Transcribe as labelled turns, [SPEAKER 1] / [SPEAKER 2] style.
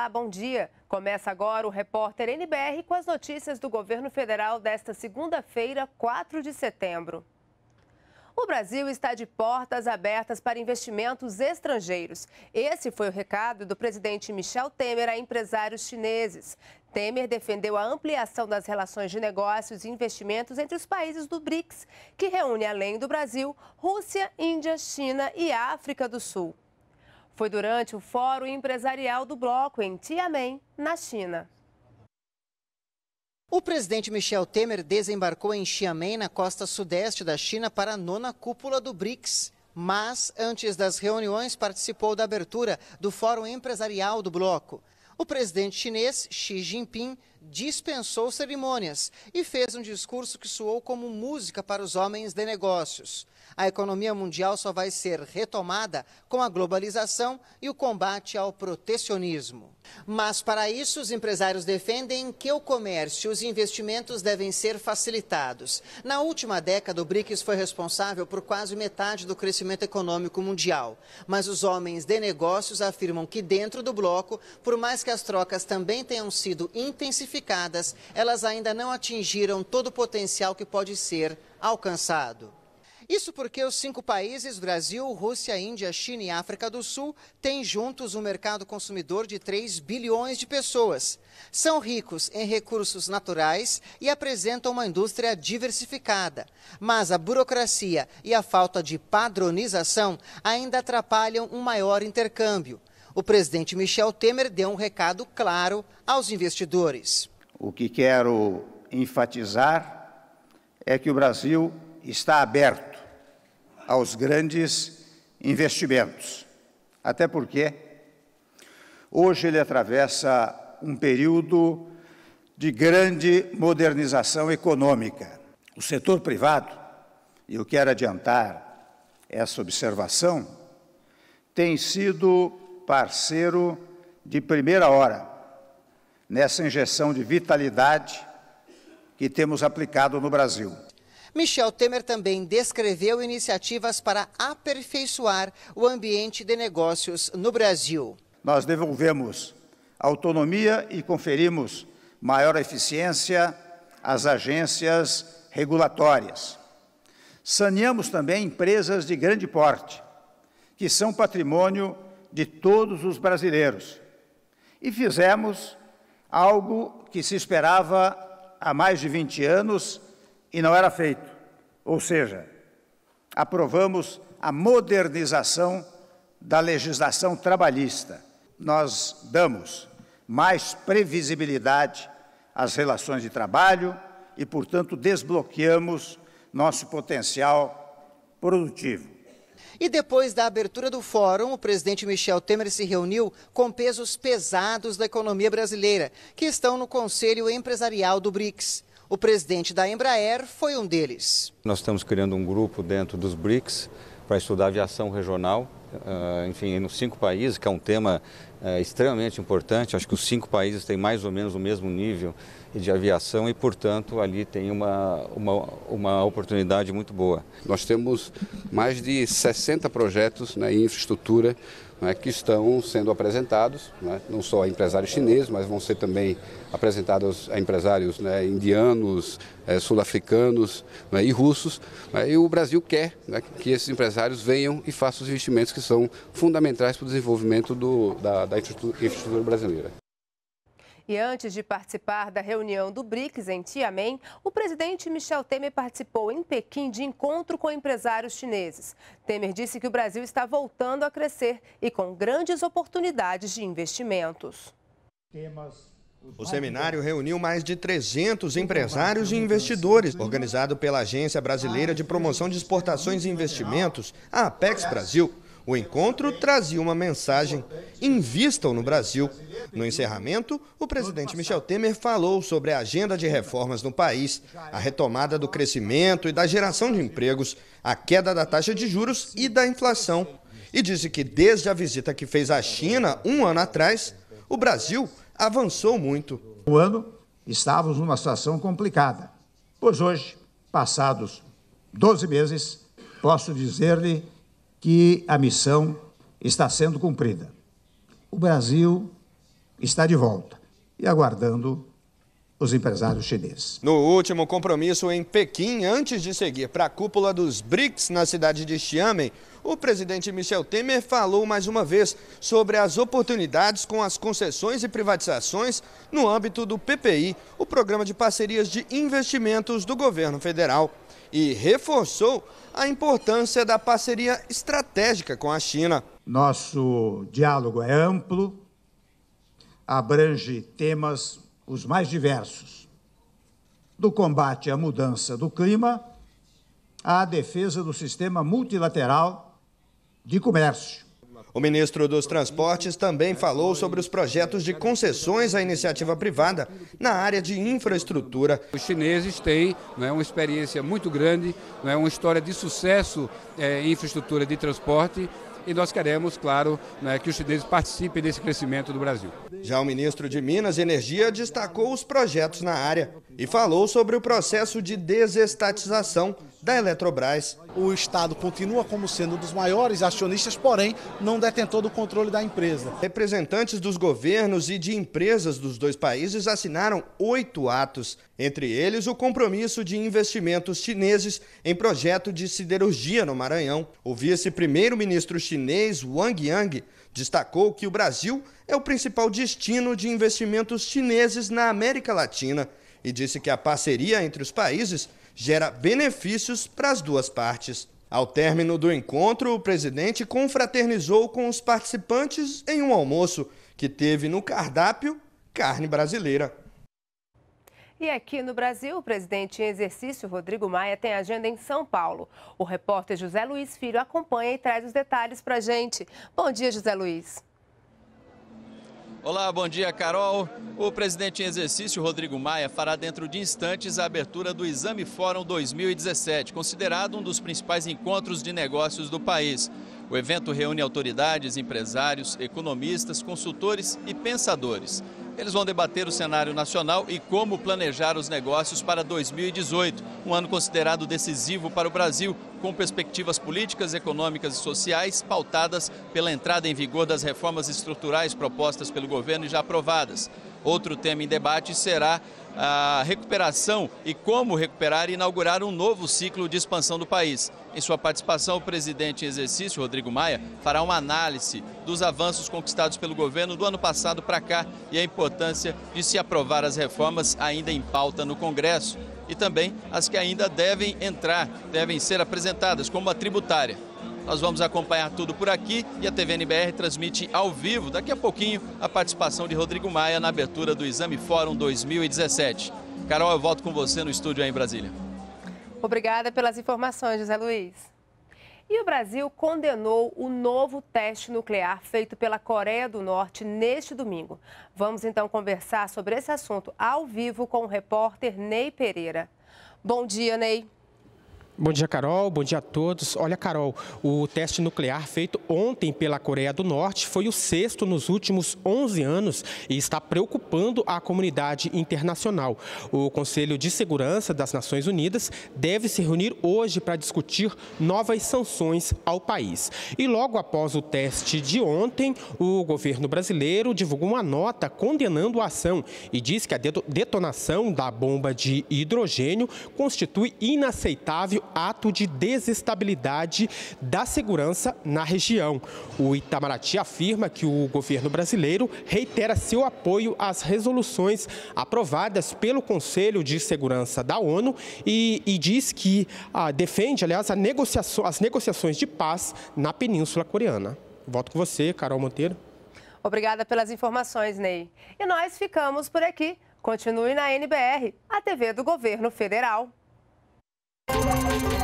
[SPEAKER 1] Olá, bom dia. Começa agora o repórter NBR com as notícias do governo federal desta segunda-feira, 4 de setembro. O Brasil está de portas abertas para investimentos estrangeiros. Esse foi o recado do presidente Michel Temer a empresários chineses. Temer defendeu a ampliação das relações de negócios e investimentos entre os países do BRICS, que reúne, além do Brasil, Rússia, Índia, China e África do Sul. Foi durante o Fórum Empresarial do Bloco em Tiananmen, na China.
[SPEAKER 2] O presidente Michel Temer desembarcou em Xiamen, na costa sudeste da China, para a nona cúpula do BRICS. Mas, antes das reuniões, participou da abertura do Fórum Empresarial do Bloco. O presidente chinês Xi Jinping dispensou cerimônias e fez um discurso que soou como música para os homens de negócios. A economia mundial só vai ser retomada com a globalização e o combate ao protecionismo. Mas, para isso, os empresários defendem que o comércio e os investimentos devem ser facilitados. Na última década, o BRICS foi responsável por quase metade do crescimento econômico mundial. Mas os homens de negócios afirmam que, dentro do bloco, por mais que as trocas também tenham sido intensificadas, elas ainda não atingiram todo o potencial que pode ser alcançado. Isso porque os cinco países, Brasil, Rússia, Índia, China e África do Sul, têm juntos um mercado consumidor de 3 bilhões de pessoas. São ricos em recursos naturais e apresentam uma indústria diversificada. Mas a burocracia e a falta de padronização ainda atrapalham um maior intercâmbio o presidente Michel Temer deu um recado claro aos investidores.
[SPEAKER 3] O que quero enfatizar é que o Brasil está aberto aos grandes investimentos. Até porque hoje ele atravessa um período de grande modernização econômica. O setor privado, e eu quero adiantar essa observação, tem sido parceiro de primeira hora nessa injeção de vitalidade que temos aplicado no Brasil.
[SPEAKER 2] Michel Temer também descreveu iniciativas para aperfeiçoar o ambiente de
[SPEAKER 3] negócios no Brasil. Nós devolvemos autonomia e conferimos maior eficiência às agências regulatórias. Saneamos também empresas de grande porte, que são patrimônio de todos os brasileiros. E fizemos algo que se esperava há mais de 20 anos e não era feito. Ou seja, aprovamos a modernização da legislação trabalhista. Nós damos mais previsibilidade às relações de trabalho e, portanto, desbloqueamos nosso potencial produtivo. E depois da abertura do fórum, o presidente
[SPEAKER 2] Michel Temer se reuniu com pesos pesados da economia brasileira, que estão no Conselho Empresarial do BRICS. O presidente da Embraer foi um deles. Nós
[SPEAKER 4] estamos criando um grupo dentro dos BRICS para estudar aviação regional, eh, enfim, nos cinco países, que é um tema é, extremamente importante. Acho que os cinco países têm mais ou menos o mesmo nível de aviação e, portanto, ali tem uma, uma, uma oportunidade muito boa. Nós temos mais de 60 projetos né, em infraestrutura né, que estão sendo apresentados, né, não só a empresários chineses, mas vão ser também apresentados a empresários né, indianos, é, sul-africanos né, e russos. Né, e o Brasil quer né, que esses empresários venham e façam os investimentos que são fundamentais para o desenvolvimento do, da, da infraestrutura brasileira.
[SPEAKER 1] E antes de participar da reunião do BRICS em Tiananmen, o presidente Michel Temer participou em Pequim de encontro com empresários chineses. Temer disse que o Brasil está voltando a crescer e com grandes oportunidades de investimentos.
[SPEAKER 4] Temas o seminário reuniu mais de 300 empresários e investidores, organizado pela Agência Brasileira de Promoção de Exportações e Investimentos, a Apex Brasil. O encontro trazia uma mensagem: invistam no Brasil. No encerramento, o presidente Michel Temer falou sobre a agenda de reformas no país, a retomada do crescimento e da geração de empregos, a queda da taxa de juros e da inflação. E disse que desde a visita que fez à China um ano atrás, o Brasil avançou muito. No ano,
[SPEAKER 3] estávamos numa situação complicada, pois hoje, passados 12 meses, posso dizer-lhe que a missão está sendo cumprida. O Brasil está de volta e aguardando os empresários chineses.
[SPEAKER 4] No último compromisso em Pequim, antes de seguir para a cúpula dos BRICS na cidade de Xiamen, o presidente Michel Temer falou mais uma vez sobre as oportunidades com as concessões e privatizações no âmbito do PPI, Programa de Parcerias de Investimentos do Governo Federal e reforçou a importância da parceria estratégica com a China. Nosso
[SPEAKER 3] diálogo é amplo, abrange temas os mais diversos, do combate à mudança do clima à defesa do sistema multilateral de comércio. O ministro
[SPEAKER 4] dos Transportes também falou sobre os projetos de concessões à iniciativa privada na área de infraestrutura. Os chineses têm né, uma experiência muito grande, né, uma história de sucesso é, em infraestrutura de transporte e nós queremos, claro, né, que os chineses participem desse crescimento do Brasil. Já o ministro de Minas e Energia destacou os projetos na área e falou sobre o processo de desestatização da Eletrobras. O Estado continua como sendo um dos maiores acionistas, porém não detentor do controle da empresa. Representantes dos governos e de empresas dos dois países assinaram oito atos, entre eles o compromisso de investimentos chineses em projeto de siderurgia no Maranhão. O vice-primeiro-ministro chinês Wang Yang destacou que o Brasil é o principal destino de investimentos chineses na América Latina e disse que a parceria entre os países gera benefícios para as duas partes. Ao término do encontro, o presidente confraternizou com os participantes em um almoço que teve no cardápio carne brasileira.
[SPEAKER 1] E aqui no Brasil, o presidente em exercício Rodrigo Maia tem agenda em São Paulo. O repórter José Luiz Filho acompanha e traz os detalhes para a gente. Bom dia, José Luiz.
[SPEAKER 5] Olá, bom dia, Carol. O presidente em exercício, Rodrigo Maia, fará dentro de instantes a abertura do Exame Fórum 2017, considerado um dos principais encontros de negócios do país. O evento reúne autoridades, empresários, economistas, consultores e pensadores. Eles vão debater o cenário nacional e como planejar os negócios para 2018, um ano considerado decisivo para o Brasil, com perspectivas políticas, econômicas e sociais pautadas pela entrada em vigor das reformas estruturais propostas pelo governo e já aprovadas. Outro tema em debate será a recuperação e como recuperar e inaugurar um novo ciclo de expansão do país. Em sua participação, o presidente em exercício, Rodrigo Maia, fará uma análise dos avanços conquistados pelo governo do ano passado para cá e a importância de se aprovar as reformas ainda em pauta no Congresso e também as que ainda devem entrar, devem ser apresentadas, como a tributária. Nós vamos acompanhar tudo por aqui e a TV NBR transmite ao vivo, daqui a pouquinho, a participação de Rodrigo Maia na abertura do Exame Fórum 2017. Carol, eu volto com você no estúdio aí em Brasília.
[SPEAKER 1] Obrigada pelas informações, José Luiz. E o Brasil condenou o novo teste nuclear feito pela Coreia do Norte neste domingo. Vamos então conversar sobre esse assunto ao vivo com o repórter Ney Pereira. Bom dia, Ney.
[SPEAKER 5] Bom dia,
[SPEAKER 4] Carol. Bom dia a todos. Olha, Carol, o teste nuclear feito ontem pela Coreia do Norte foi o sexto nos últimos 11 anos e está preocupando a comunidade internacional. O Conselho de Segurança das Nações Unidas deve se reunir hoje para discutir novas sanções ao país. E logo após o teste de ontem, o governo brasileiro divulgou uma nota condenando a ação e diz que a detonação da bomba de hidrogênio constitui inaceitável ato de desestabilidade da segurança na região. O Itamaraty afirma que o governo brasileiro reitera seu apoio às resoluções aprovadas pelo Conselho de Segurança da ONU e, e diz que ah, defende, aliás, negociação, as negociações de paz na Península Coreana. Volto com você, Carol Monteiro.
[SPEAKER 1] Obrigada pelas informações, Ney. E nós ficamos por aqui. Continue na NBR, a TV do Governo Federal. Thank you.